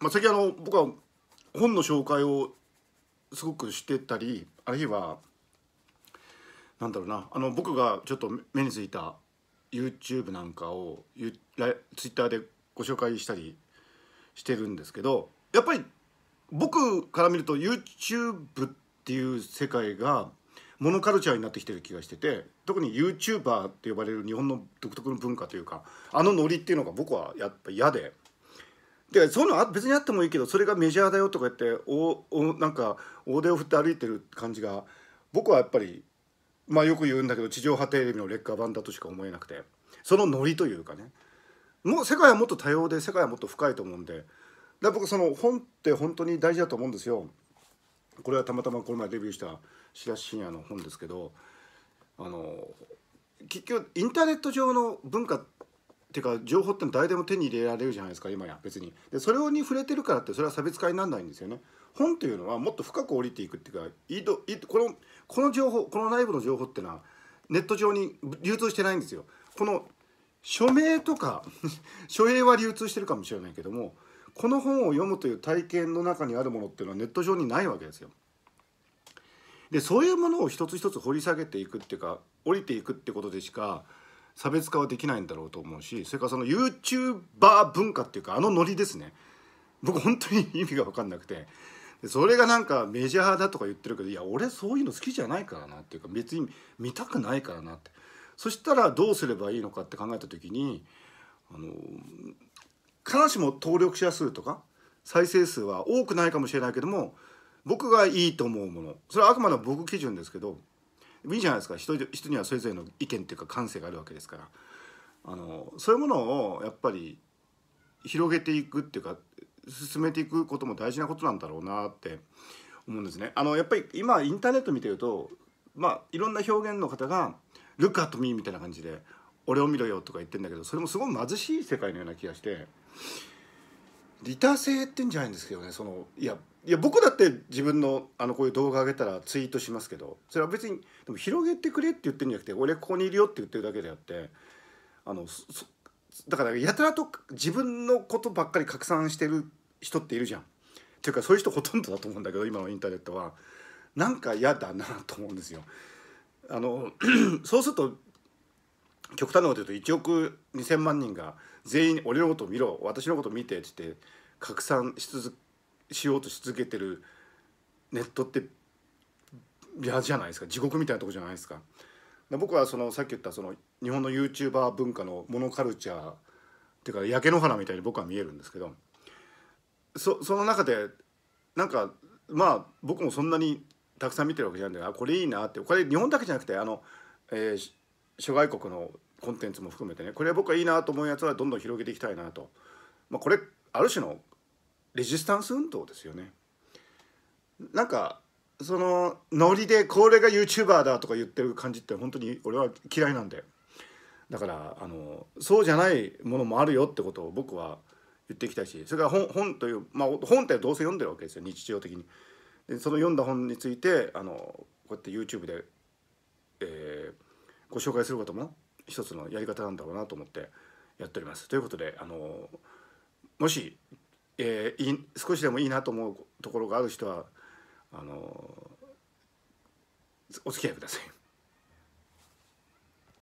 まあ、最近あの僕は本の紹介をすごくしてたりあるいはなんだろうなあの僕がちょっと目についた YouTube なんかを Twitter でご紹介したりしてるんですけどやっぱり僕から見ると YouTube っていう世界がモノカルチャーになってきてる気がしてて特に YouTuber って呼ばれる日本の独特の文化というかあのノリっていうのが僕はやっぱ嫌ででそのあ別にあってもいいけどそれがメジャーだよとか言っておおなんか大手を振って歩いてる感じが僕はやっぱりまあよく言うんだけど地上波テレビの劣化版だとしか思えなくてそのノリというかねもう世界はもっと多様で世界はもっと深いと思うんでだ僕その本って本当に大事だと思うんですよ。これはたまたまこの前デビューした白洲信也の本ですけどあの結局インターネット上の文化ていうか情報って誰でも手に入れられるじゃないですか今や別にでそれに触れてるからってそれは差別化にならないんですよね本というのはもっと深く降りていくっていうかいどいこのこの情報この内部の情報っていうのはネット上に流通してないんですよこの署名とか 署名は流通してるかもしれないけどもこの本を読むという体験の中にあるものっていうのはネット上にないわけですよでそういうものを一つ一つ掘り下げていくっていうか降りていくってことでしか差別化はできないんだろうと思うしそれからその YouTuber 文化っていうかあのノリですね僕本当に意味が分かんなくてそれがなんかメジャーだとか言ってるけどいや俺そういうの好きじゃないからなっていうか別に見たくないからなってそしたらどうすればいいのかって考えた時にあの必ずしも登録者数とか再生数は多くないかもしれないけども僕がいいと思うものそれはあくまで僕基準ですけどいいじゃないですか人人にはそれぞれの意見っていうか感性があるわけですからあのそういうものをやっぱり広げていくっていうか進めていくことも大事なことなんだろうなって思うんですね。あのやっぱり今インターネット見てると、まあ、いろんな表現の方が「Look at me」みたいな感じで「俺を見ろよ」とか言ってんだけどそれもすごい貧しい世界のような気がして。利他性ってんじゃないんですけどねそのいやいや僕だって自分のあのこういう動画上げたらツイートしますけどそれは別にでも広げてくれって言ってるんじゃなくて俺ここにいるよって言ってるだけであってあのだからやたらと自分のことばっかり拡散してる人っているじゃん。っていうかそういう人ほとんどだと思うんだけど今のインターネットはなんか嫌だなと思うんですよ。あの そうすると極端なこと言うと1億2,000万人が全員俺のことを見ろ私のことを見てって拡散し続しようとし続けてるネットって嫌じゃないですか地獄みたいなとこじゃないですか。僕はそのさっき言ったその日本の YouTuber 文化のモノカルチャーっていうか焼け野原みたいに僕は見えるんですけどそその中でなんかまあ僕もそんなにたくさん見てるわけじゃないんだけどこれいいなってこれ日本だけじゃなくてあの、えー、諸外国のコンテンツも含めてねこれは僕はいいなと思うやつはどんどん広げていきたいなと、まあ、これある種のレジスタンス運動ですよねなんかそのノリでこれが YouTuber だとか言ってる感じって本当に俺は嫌いなんでだからあのそうじゃないものもあるよってことを僕は言っていきたいしそれから本本という、まあ、本ってどうせ読んでるわけですよ日常的に。でその読んだ本についてあのこうやって YouTube で、えー、ご紹介することも一つのやり方なんだろうなと思ってやっております。ということであのもし、えー、い少しでもいいなと思うところがある人はあのお付き合いください。